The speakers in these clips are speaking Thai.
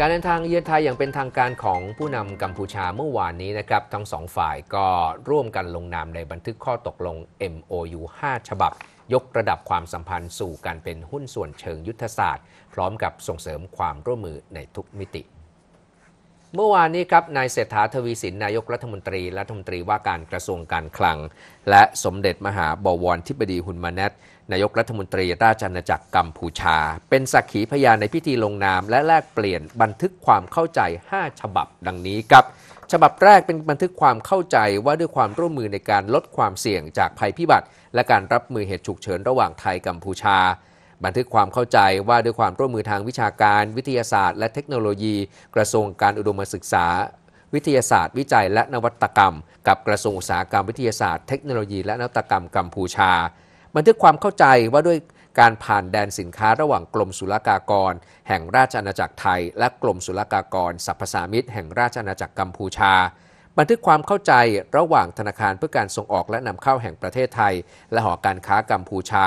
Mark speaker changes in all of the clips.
Speaker 1: การเดินทางเยือนไทยอย่างเป็นทางการของผู้นำกัมพูชาเมื่อวานนี้นะครับ ทั้งสองฝ่ายก็ร่วมกันลงนามในบันทึกข้อตกลง MOU 5ฉบับ ยกระดับความสัมพันธ์สู่การเป็นหุ้นส่วนเชิงยุทธศาสตร์ พร้อมกับส่งเสริมความร่วมมือในทุกมิติเมื่อวานนี้ครับ นายเศรษฐาทวีสิน นายกรัฐมนตรีรัฐมนตรีว่าการกระทรวงการคลัง และสมเด็จมหาบวรทิบดีหุนมาเนตนายกรัฐมนตรีราชอาณาจักรกัมพูชา เป็นสักขีพยานในพิธีลงนามและแลกเปลี่ยนบันทึกความเข้าใจ 5 ฉบับดังนี้ครับฉบับแรกเป็นบันทึกความเข้าใจว่าด้วยความร่วมมือในการลดความเสี่ยงจากภัยพิบัติ และการรับมือเหตุฉุกเฉินระหว่างไทยกัมพูชาบันทึกความเข้าใจว่าด้วยความร่วมมือทางวิชาการ วิทยาศาสตร์ และเทคโนโลยี กระทรวงการอุดมศึกษา วิทยาศาสตร์ วิจัยและนวัตกรรม กับกระทรวงอุตสาหกรรมวิทยาศาสตร์เทคโนโลยีและนวัตกรรมกัมพูชา บันทึกความเข้าใจว่าด้วยการผ่านแดนสินค้าระหว่างกรมศุลกากร แห่งราชอาณาจักรไทย และกรมศุลกากรสรรพสามิตแห่งราชอาณาจักรกัมพูชา บันทึกความเข้าใจระหว่างธนาคารเพื่อการส่งออกและนำเข้าแห่งประเทศไทย และหอการค้ากัมพูชา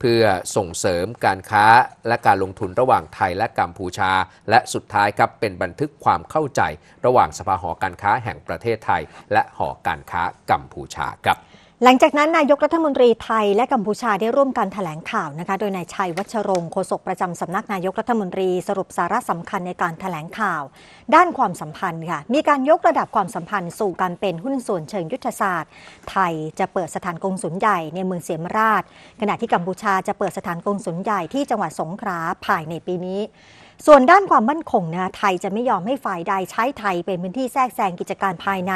Speaker 1: เพื่อส่งเสริมการค้าและการลงทุนระหว่างไทยและกัมพูชา และสุดท้ายครับเป็นบันทึกความเข้าใจ ระหว่างสภาหอการค้าแห่งประเทศไทยและหอการค้ากัมพูชาครับ
Speaker 2: หลังจากนั้น นายกรัฐมนตรีไทยและกัมพูชาได้ร่วมกันถแถลงข่าวนะคะโดยนายชัยวัชรงค์โฆษกประจำสำนักนายกรัฐมนตรีสรุปสาระสำคัญในการถแถลงข่าว ด้านความสัมพันธ์ค่ะมีการยกระดับความสัมพันธ์สู่การเป็นหุ้นส่วนเชิงยุทธศาสตร์ ไทยจะเปิดสถานกงสุลใหญ่ในเมืองเสียมราชขณะที่กัมพูชาจะเปิดสถานกงสุลใหญ่ที่จังหวัดสงขลาภายในปีนี้ส่วนด้านความมั่นคงนะไทยจะไม่ยอมให้ฝ่ายใดใช้ไทยเป็นพื้นที่แทรกแซงกิจการภายใน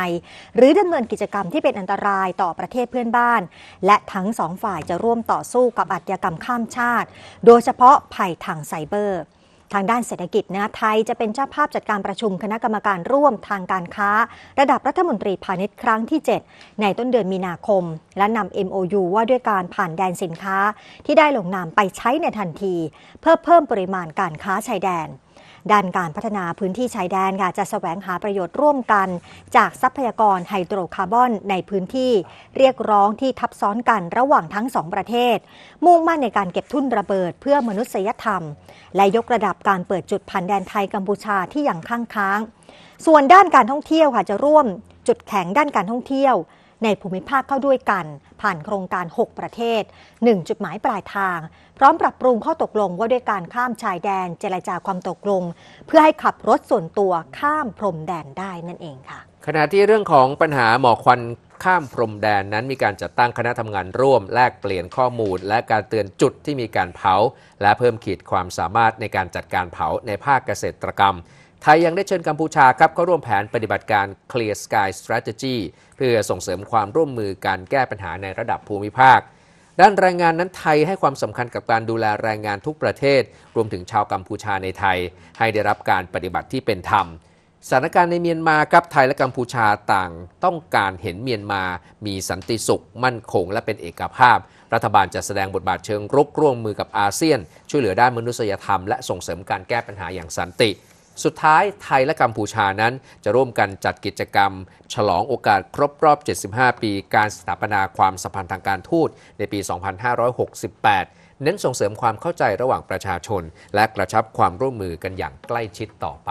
Speaker 2: หรือดำเนินกิจกรรมที่เป็นอันตรายต่อประเทศเพื่อนบ้าน และทั้งสองฝ่ายจะร่วมต่อสู้กับอาชญากรรมข้ามชาติ โดยเฉพาะภัยทางไซเบอร์ทางด้านเศรษฐกิจนะไทยจะเป็นเจ้าภาพจัดการประชุมคณะกรรมการร่วมทางการค้าระดับรัฐมนตรีพาณิชย์ครั้งที่ 7 ในต้นเดือนมีนาคม และนำ MOU ว่าด้วยการผ่านแดนสินค้าที่ได้ลงนามไปใช้ในทันทีเพื่อเพิ่มปริมาณการค้าชายแดนด้านการพัฒนาพื้นที่ชายแดนค่ะจะสแสวงหาประโยชน์ร่วมกันจากทรัพยากรไฮโดรคาร์บอน ในพื้นที่เรียกร้องที่ทับซ้อนกันระหว่างทั้งสองประเทศ มุ่งมั่นในการเก็บทุนระเบิดเพื่อมนุษยธรรม และยกระดับการเปิดจุดผ่านแดนไทยกัมพูชาที่อย่างข้างค้าง ส่วนด้านการท่องเที่ยวค่ะจะร่วมจุดแข็งด้านการท่องเที่ยวในภูมิภาคเข้าด้วยกันผ่านโครงการ 6 ประเทศ 1 จุดหมายปลายทาง พร้อมปรับปรุงข้อตกลงว่าด้วยการข้ามชายแดน เจรจาความตกลง เพื่อให้ขับรถส่วนตัวข้ามพรมแดนได้นั่นเองค่ะ
Speaker 1: ขณะที่เรื่องของปัญหาหมอกควันข้ามพรมแดนนั้น มีการจัดตั้งคณะทำงานร่วมแลกเปลี่ยนข้อมูล และการเตือนจุดที่มีการเผา และเพิ่มขีดความสามารถในการจัดการเผาในภาคเกษตรกรรมไทยยังได้เชิญกัมพูชาครับเข้าร่วมแผนปฏิบัติการ Clear Sky Strategy เพื่อส่งเสริมความร่วมมือการแก้ปัญหาในระดับภูมิภาค ด้านแรงงานนั้นไทยให้ความสำคัญกับการดูแลแรงงานทุกประเทศ รวมถึงชาวกัมพูชาในไทย ให้ได้รับการปฏิบัติที่เป็นธรรมสถานการณ์ในเมียนมาครับไทยและกัมพูชาต่าง ต้องการเห็นเมียนมา มีสันติสุข มั่นคง และเป็นเอกภาพ รัฐบาลจะแสดงบทบาทเชิงรุกร่วมมือกับอาเซียน ช่วยเหลือด้านมนุษยธรรมและส่งเสริมการแก้ปัญหาอย่างสันติสุดท้ายไทยและกัมพูชานั้นจะร่วมกันจัดกิจกรรม ฉลองโอกาสครบรอบ 75 ปี การสถาปนาความสัมพันธ์ทางการทูตในปี 2568 เน้นส่งเสริมความเข้าใจระหว่างประชาชน และกระชับความร่วมมือกันอย่างใกล้ชิดต่อไป